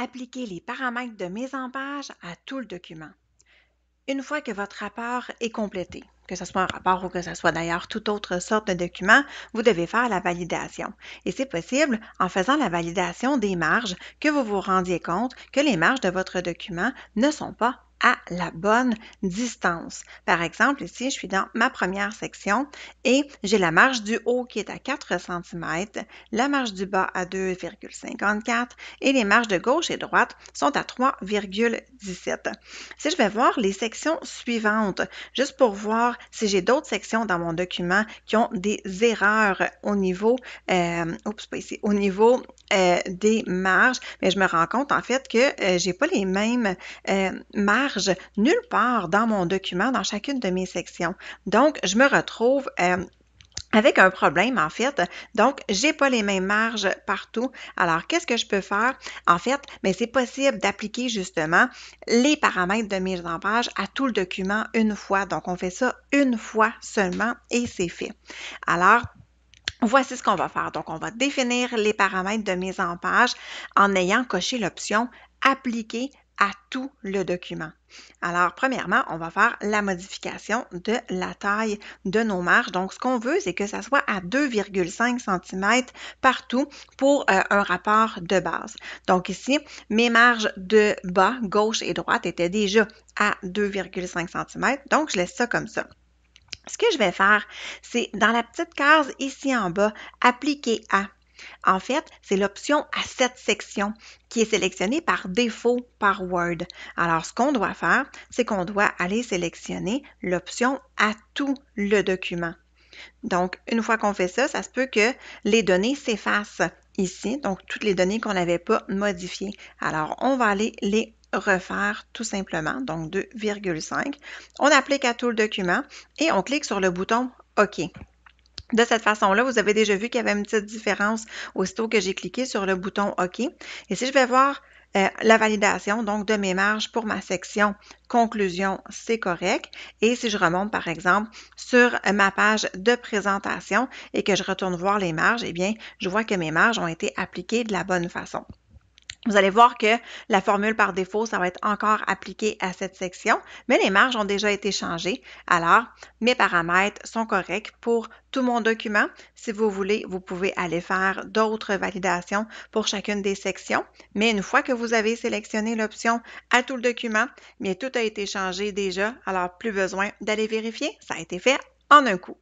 appliquez les paramètres de mise en page à tout le document. Une fois que votre rapport est complété, que ce soit un rapport ou que ce soit d'ailleurs toute autre sorte de document, vous devez faire la validation. Et c'est possible en faisant la validation des marges que vous vous rendiez compte que les marges de votre document ne sont pas à la bonne distance. Par exemple, ici, je suis dans ma première section et j'ai la marge du haut qui est à 4 cm, la marge du bas à 2,54 et les marges de gauche et droite sont à 3,17. Si je vais voir les sections suivantes, juste pour voir si j'ai d'autres sections dans mon document qui ont des erreurs au niveau, euh, au niveau euh, des marges, mais je me rends compte en fait que euh, j'ai pas les mêmes marges nulle part dans mon document, dans chacune de mes sections. Donc, je me retrouve euh, avec un problème en fait. Donc, j'ai pas les mêmes marges partout. Alors, qu'est-ce que je peux faire? En fait, mais ben, c'est possible d'appliquer justement les paramètres de mise en page à tout le document une fois. Donc, on fait ça une fois seulement et c'est fait. Alors, Voici ce qu'on va faire. Donc, on va définir les paramètres de mise en page en ayant coché l'option appliquer à tout le document. Alors, premièrement, on va faire la modification de la taille de nos marges. Donc, ce qu'on veut, c'est que ça soit à 2,5 cm partout pour euh, un rapport de base. Donc ici, mes marges de bas, gauche et droite étaient déjà à 2,5 cm. Donc, je laisse ça comme ça. Ce que je vais faire, c'est dans la petite case ici en bas, appliquer à en fait, c'est l'option à cette section qui est sélectionnée par défaut par Word. Alors, ce qu'on doit faire, c'est qu'on doit aller sélectionner l'option à tout le document. Donc, une fois qu'on fait ça, ça se peut que les données s'effacent ici, donc toutes les données qu'on n'avait pas modifiées. Alors, on va aller les refaire tout simplement, donc 2,5. On applique à tout le document et on clique sur le bouton OK. De cette façon-là, vous avez déjà vu qu'il y avait une petite différence aussitôt que j'ai cliqué sur le bouton OK. Et si je vais voir euh, la validation donc de mes marges pour ma section conclusion, c'est correct. Et si je remonte par exemple sur ma page de présentation et que je retourne voir les marges, eh bien, je vois que mes marges ont été appliquées de la bonne façon. Vous allez voir que la formule par défaut, ça va être encore appliquée à cette section, mais les marges ont déjà été changées. Alors, mes paramètres sont corrects pour tout mon document. Si vous voulez, vous pouvez aller faire d'autres validations pour chacune des sections. Mais une fois que vous avez sélectionné l'option à tout le document, bien tout a été changé déjà, alors plus besoin d'aller vérifier. Ça a été fait en un coup.